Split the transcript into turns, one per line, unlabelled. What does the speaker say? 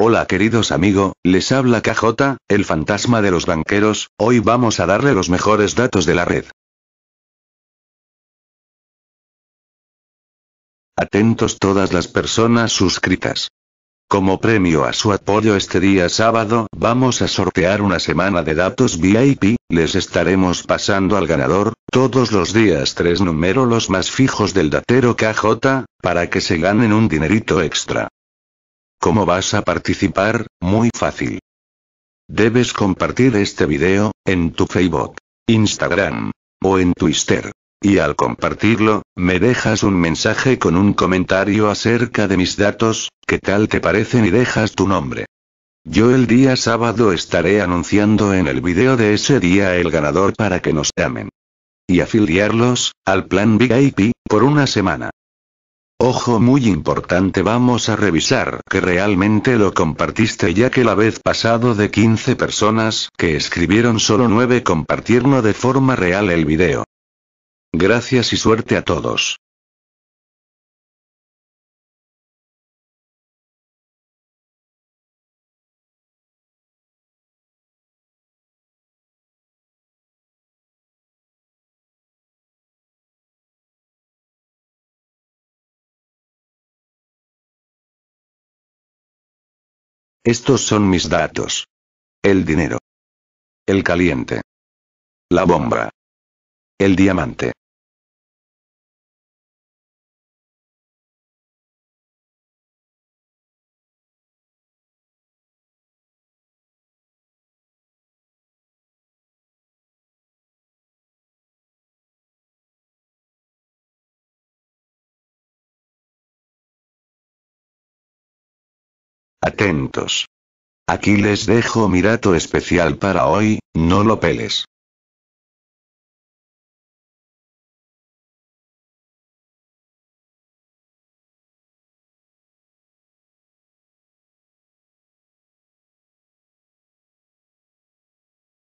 Hola queridos amigo, les habla KJ, el fantasma de los banqueros, hoy vamos a darle los mejores datos de la red.
Atentos
todas las personas suscritas. Como premio a su apoyo este día sábado, vamos a sortear una semana de datos VIP, les estaremos pasando al ganador, todos los días tres números los más fijos del datero KJ, para que se ganen un dinerito extra. ¿Cómo vas a participar? Muy fácil. Debes compartir este video, en tu Facebook, Instagram, o en Twitter. Y al compartirlo, me dejas un mensaje con un comentario acerca de mis datos, ¿qué tal te parecen y dejas tu nombre? Yo el día sábado estaré anunciando en el video de ese día el ganador para que nos llamen. Y afiliarlos, al plan VIP, por una semana. Ojo muy importante vamos a revisar que realmente lo compartiste ya que la vez pasado de 15 personas que escribieron solo 9 compartieron de forma real el video. Gracias y suerte a todos.
Estos son mis datos. El dinero. El caliente. La bomba. El diamante. atentos. Aquí les dejo mi dato especial para hoy, no lo peles.